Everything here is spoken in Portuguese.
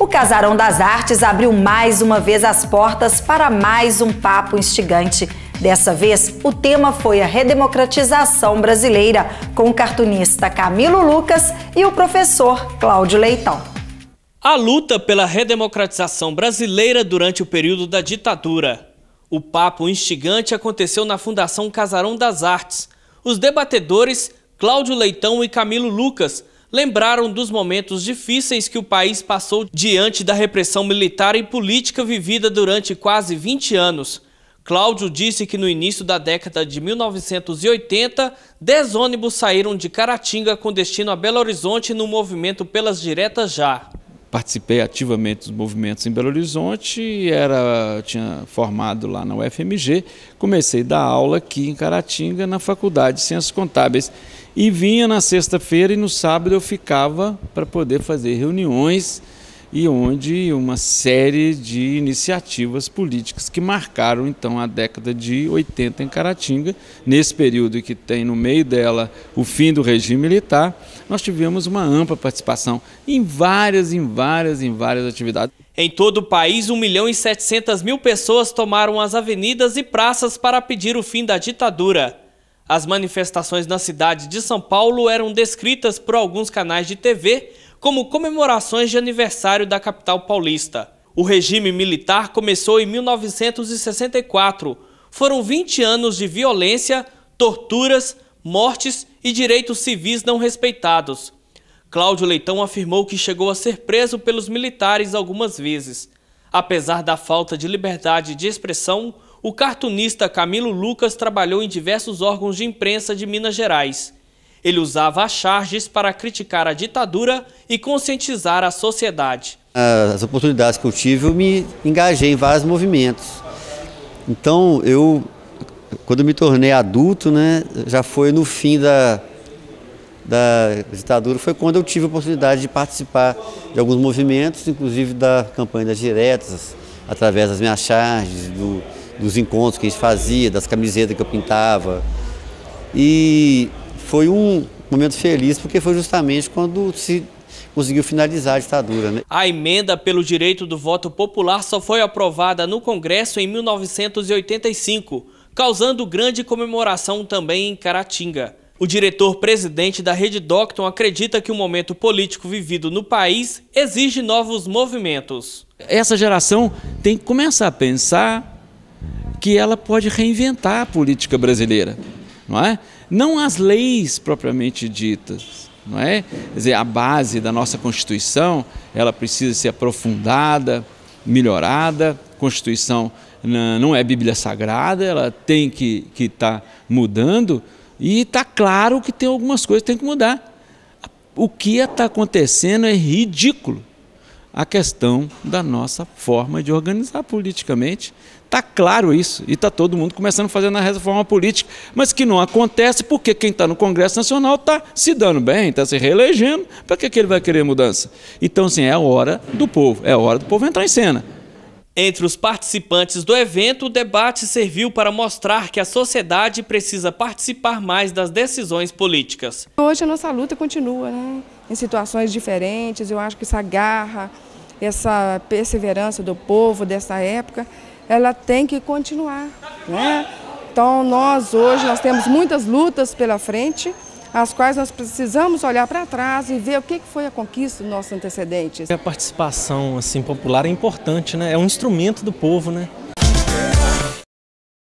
O Casarão das Artes abriu mais uma vez as portas para mais um papo instigante. Dessa vez, o tema foi a redemocratização brasileira, com o cartunista Camilo Lucas e o professor Cláudio Leitão. A luta pela redemocratização brasileira durante o período da ditadura. O papo instigante aconteceu na Fundação Casarão das Artes. Os debatedores, Cláudio Leitão e Camilo Lucas, lembraram dos momentos difíceis que o país passou diante da repressão militar e política vivida durante quase 20 anos. Cláudio disse que no início da década de 1980, 10 ônibus saíram de Caratinga com destino a Belo Horizonte no movimento Pelas Diretas Já participei ativamente dos movimentos em Belo Horizonte, era, tinha formado lá na UFMG, comecei a dar aula aqui em Caratinga, na Faculdade de Ciências Contábeis. E vinha na sexta-feira e no sábado eu ficava para poder fazer reuniões e onde uma série de iniciativas políticas que marcaram então a década de 80 em Caratinga, nesse período que tem no meio dela o fim do regime militar, nós tivemos uma ampla participação em várias, em várias, em várias atividades. Em todo o país, 1 milhão e 700 mil pessoas tomaram as avenidas e praças para pedir o fim da ditadura. As manifestações na cidade de São Paulo eram descritas por alguns canais de TV como comemorações de aniversário da capital paulista. O regime militar começou em 1964. Foram 20 anos de violência, torturas, mortes e direitos civis não respeitados. Cláudio Leitão afirmou que chegou a ser preso pelos militares algumas vezes. Apesar da falta de liberdade de expressão, o cartunista Camilo Lucas trabalhou em diversos órgãos de imprensa de Minas Gerais. Ele usava as charges para criticar a ditadura e conscientizar a sociedade. As oportunidades que eu tive, eu me engajei em vários movimentos. Então, eu, quando eu me tornei adulto, né, já foi no fim da, da ditadura, foi quando eu tive a oportunidade de participar de alguns movimentos, inclusive da campanha das diretas, através das minhas charges, do, dos encontros que a gente fazia, das camisetas que eu pintava. E foi um momento feliz, porque foi justamente quando se conseguiu finalizar a ditadura. Né? A emenda pelo direito do voto popular só foi aprovada no Congresso em 1985, causando grande comemoração também em Caratinga. O diretor-presidente da Rede Docton acredita que o momento político vivido no país exige novos movimentos. Essa geração tem que começar a pensar que ela pode reinventar a política brasileira, não é? não as leis propriamente ditas, não é? Quer dizer, a base da nossa Constituição, ela precisa ser aprofundada, melhorada. Constituição não é Bíblia Sagrada, ela tem que estar que tá mudando e está claro que tem algumas coisas que tem que mudar. O que está acontecendo é ridículo a questão da nossa forma de organizar politicamente. Está claro isso, e está todo mundo começando a fazer na reforma política, mas que não acontece porque quem está no Congresso Nacional está se dando bem, está se reelegendo, para que, que ele vai querer mudança? Então, assim é a hora do povo, é a hora do povo entrar em cena. Entre os participantes do evento, o debate serviu para mostrar que a sociedade precisa participar mais das decisões políticas. Hoje a nossa luta continua, né? em situações diferentes. Eu acho que essa garra, essa perseverança do povo dessa época, ela tem que continuar. Né? Então nós hoje nós temos muitas lutas pela frente, as quais nós precisamos olhar para trás e ver o que foi a conquista dos nossos antecedentes. A participação assim popular é importante, né? É um instrumento do povo, né?